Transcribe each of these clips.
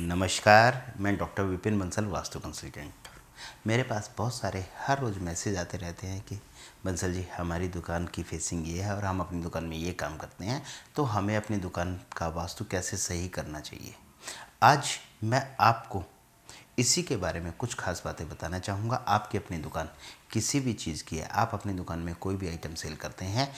नमस्कार मैं doctor Vipin Bansal vastu consultant मेरे पास बहुत सारे हर रोज़ मैसेज आते रहते हैं कि बंसल जी हमारी दुकान की फेसिंग ये है और हम अपनी दुकान में ये काम करते हैं तो हमें अपनी दुकान का वास्तु कैसे सही करना चाहिए आज मैं आपको इसी के बारे में कुछ खास बातें बताना चाहूँगा आपकी अपनी दुकान किसी भी चीज़ की है आप अपनी दुकान में कोई भी आइटम सेल करते हैं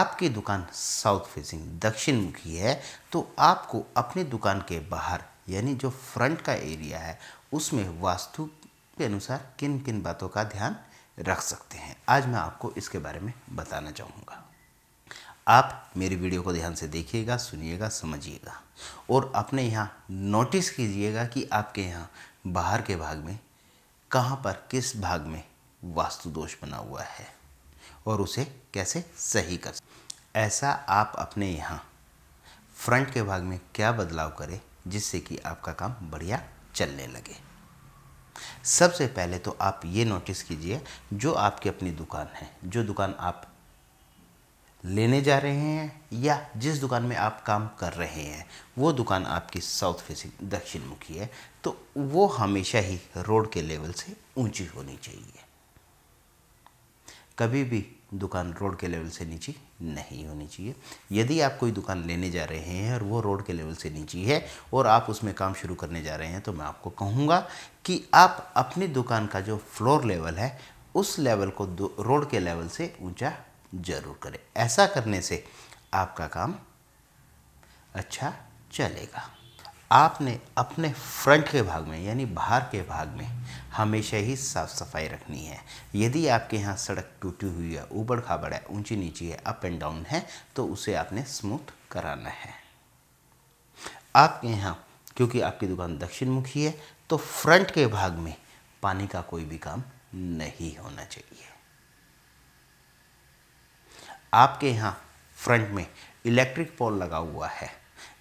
आपकी दुकान साउथ फेसिंग दक्षिण मुखी है तो आपको अपनी दुकान के बाहर यानी जो फ्रंट का एरिया है उसमें वास्तु के अनुसार किन किन बातों का ध्यान रख सकते हैं आज मैं आपको इसके बारे में बताना चाहूँगा आप मेरी वीडियो को ध्यान से देखिएगा सुनिएगा समझिएगा और अपने यहाँ नोटिस कीजिएगा कि आपके यहाँ बाहर के भाग में कहाँ पर किस भाग में वास्तु दोष बना हुआ है और उसे कैसे सही कर ऐसा आप अपने यहाँ फ्रंट के भाग में क्या बदलाव करें जिससे कि आपका काम बढ़िया चलने लगे सबसे पहले तो आप ये नोटिस कीजिए जो आपकी अपनी दुकान है जो दुकान आप लेने जा रहे हैं या जिस दुकान में आप काम कर रहे हैं वो दुकान आपकी साउथ फेसिंग दक्षिण मुखी है तो वो हमेशा ही रोड के लेवल से ऊंची होनी चाहिए कभी भी दुकान रोड के लेवल से नीचे नहीं होनी चाहिए यदि आप कोई दुकान लेने जा रहे हैं और वो रोड के लेवल से नीचे है और आप उसमें काम शुरू करने जा रहे हैं तो मैं आपको कहूँगा कि आप अपनी दुकान का जो फ्लोर लेवल है उस लेवल को रोड के लेवल से ऊंचा ज़रूर करें ऐसा करने से आपका काम अच्छा चलेगा आपने अपने फ्रंट के भाग में यानी बाहर के भाग में हमेशा ही साफ़ सफाई रखनी है यदि आपके यहाँ सड़क टूटी हुई है ऊबड़ खाबड़ है ऊंची नीची है अप एंड डाउन है तो उसे आपने स्मूथ कराना है आपके यहाँ क्योंकि आपकी दुकान दक्षिण मुखी है तो फ्रंट के भाग में पानी का कोई भी काम नहीं होना चाहिए आपके यहाँ फ्रंट में इलेक्ट्रिक पोल लगा हुआ है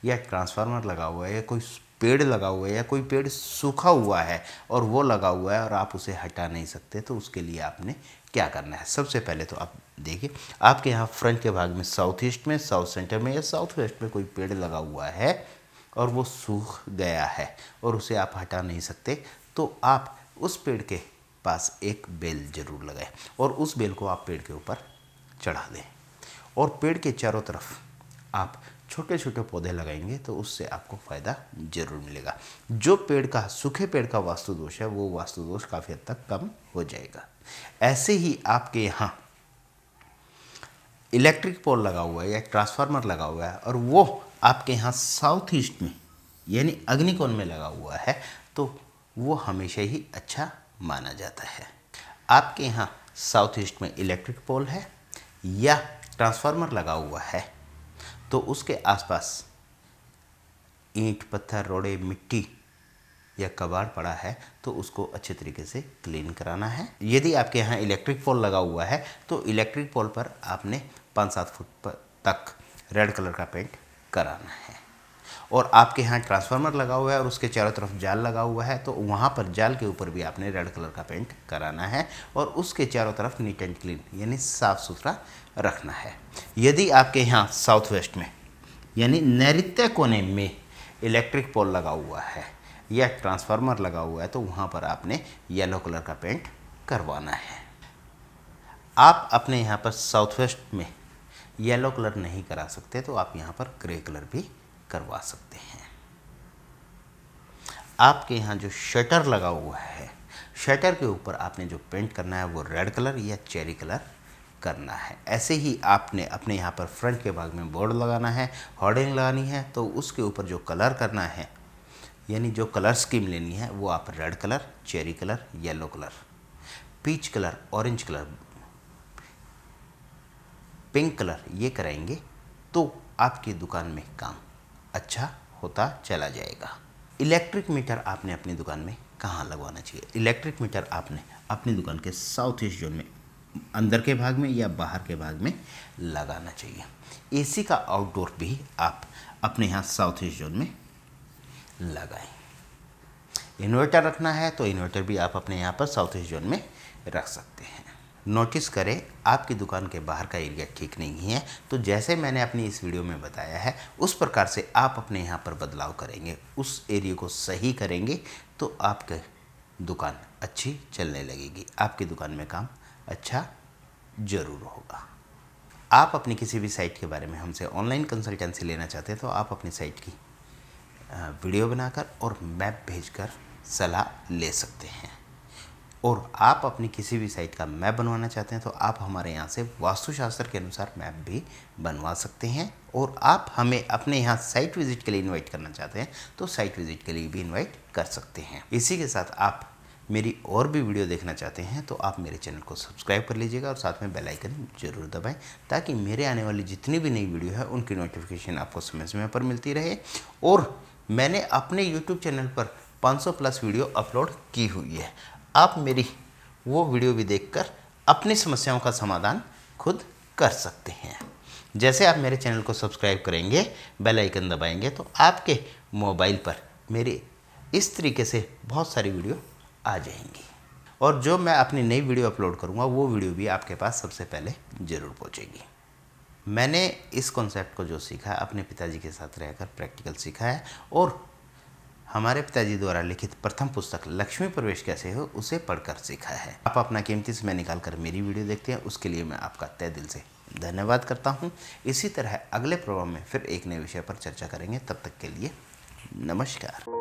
या ट्रांसफार्मर लगा हुआ है या कोई पेड़ लगा हुआ है या कोई पेड़ सूखा हुआ है और वो लगा हुआ है और आप उसे हटा नहीं सकते तो उसके लिए आपने क्या करना है सबसे पहले तो आप देखिए आपके यहाँ फ्रंट के भाग में साउथ ईस्ट में साउथ सेंटर में या साउथ वेस्ट में कोई पेड़ लगा हुआ है और वो सूख गया है और उसे आप हटा नहीं सकते तो आप उस पेड़ के पास एक बेल जरूर लगाएं और उस बेल को आप पेड़ के ऊपर चढ़ा दें और पेड़ के चारों तरफ आप छोटे छोटे पौधे लगाएंगे तो उससे आपको फ़ायदा ज़रूर मिलेगा जो पेड़ का सूखे पेड़ का वास्तु दोष है वो वास्तु दोष काफ़ी हद तक कम हो जाएगा ऐसे ही आपके यहाँ इलेक्ट्रिक पोल लगा हुआ है या ट्रांसफार्मर लगा हुआ है और वो आपके यहाँ साउथ ईस्ट में यानी अग्निकोण में लगा हुआ है तो वो हमेशा ही अच्छा माना जाता है आपके यहाँ साउथ ईस्ट में इलेक्ट्रिक पोल है या ट्रांसफार्मर लगा हुआ है तो उसके आसपास ईंट पत्थर रोड़े मिट्टी या कबाड़ पड़ा है तो उसको अच्छे तरीके से क्लीन कराना है यदि आपके यहाँ इलेक्ट्रिक पोल लगा हुआ है तो इलेक्ट्रिक पोल पर आपने पाँच सात फुट पर तक रेड कलर का पेंट कराना है और आपके यहाँ ट्रांसफार्मर लगा हुआ है और उसके चारों तरफ जाल लगा हुआ है तो वहाँ पर जाल के ऊपर भी आपने रेड कलर का पेंट कराना है और उसके चारों तरफ नीट एंड क्लीन यानी साफ़ सुथरा रखना है यदि आपके यहाँ साउथ वेस्ट में यानी नैत्य कोने में इलेक्ट्रिक पोल लगा हुआ है या ट्रांसफार्मर लगा हुआ है तो वहाँ पर आपने येलो कलर का पेंट करवाना है आप अपने यहाँ पर साउथ वेस्ट में येलो कलर नहीं करा सकते तो आप यहाँ पर ग्रे कलर भी करवा सकते हैं आपके यहाँ जो शटर लगा हुआ है शटर के ऊपर आपने जो पेंट करना है वो रेड कलर या चेरी कलर करना है ऐसे ही आपने अपने यहाँ पर फ्रंट के भाग में बोर्ड लगाना है हॉर्डिंग लगानी है तो उसके ऊपर जो कलर करना है यानी जो कलर स्कीम लेनी है वो आप red colour cherry colour yellow colour peach colour orange colour pink colour ये कराएंगे तो आपकी दुकान में काम अच्छा होता चला जाएगा इलेक्ट्रिक मीटर आपने अपनी दुकान में कहाँ लगवाना चाहिए इलेक्ट्रिक मीटर आपने अपनी दुकान के साउथ ईस्ट जोन में अंदर के भाग में या बाहर के भाग में लगाना चाहिए एसी का आउटडोर भी आप अपने यहाँ साउथ ईस्ट जोन में लगाएं इन्वर्टर रखना है तो इन्वर्टर भी आप अपने यहाँ पर साउथ ईस्ट जोन में रख सकते हैं नोटिस करें आपकी दुकान के बाहर का एरिया ठीक नहीं है तो जैसे मैंने अपनी इस वीडियो में बताया है उस प्रकार से आप अपने यहाँ पर बदलाव करेंगे उस एरिया को सही करेंगे तो आपके दुकान अच्छी चलने लगेगी आपकी दुकान में काम अच्छा ज़रूर होगा आप अपनी किसी भी साइट के बारे में हमसे ऑनलाइन कंसल्टेंसी लेना चाहते हैं तो आप अपनी साइट की वीडियो बनाकर और मैप भेजकर सलाह ले सकते हैं और आप अपनी किसी भी साइट का मैप बनवाना चाहते हैं तो आप हमारे यहाँ से वास्तुशास्त्र के अनुसार मैप भी बनवा सकते हैं और आप हमें अपने यहाँ साइट विज़िट के लिए इनवाइट करना चाहते हैं तो साइट विज़िट के लिए भी इनवाइट कर सकते हैं इसी के साथ आप मेरी और भी वीडियो देखना चाहते हैं तो आप मेरे चैनल को सब्सक्राइब कर लीजिएगा और साथ में बेल आइकन जरूर दबाएं ताकि मेरे आने वाली जितनी भी नई वीडियो है उनकी नोटिफिकेशन आपको समय समय पर मिलती रहे और मैंने अपने यूट्यूब चैनल पर 500 प्लस वीडियो अपलोड की हुई है आप मेरी वो वीडियो भी कर अपनी समस्याओं का समाधान खुद कर सकते हैं जैसे आप मेरे चैनल को सब्सक्राइब करेंगे बेल आइकन दबाएंगे तो आपके मोबाइल पर मेरे इस तरीके से बहुत सारी वीडियो आ जाएंगी और जो मैं अपनी नई वीडियो अपलोड करूँगा वो वीडियो भी आपके पास सबसे पहले ज़रूर पहुँचेगी मैंने इस कॉन्सेप्ट को जो सीखा है अपने पिताजी के साथ रहकर प्रैक्टिकल सीखा है और हमारे पिताजी द्वारा लिखित प्रथम पुस्तक लक्ष्मी प्रवेश कैसे हो उसे पढ़कर सीखा है आप अपना कीमती समय निकाल कर मेरी वीडियो देखते हैं उसके लिए मैं आपका तय दिल से धन्यवाद करता हूँ इसी तरह अगले प्रोग्राम में फिर एक नए विषय पर चर्चा करेंगे तब तक के लिए नमस्कार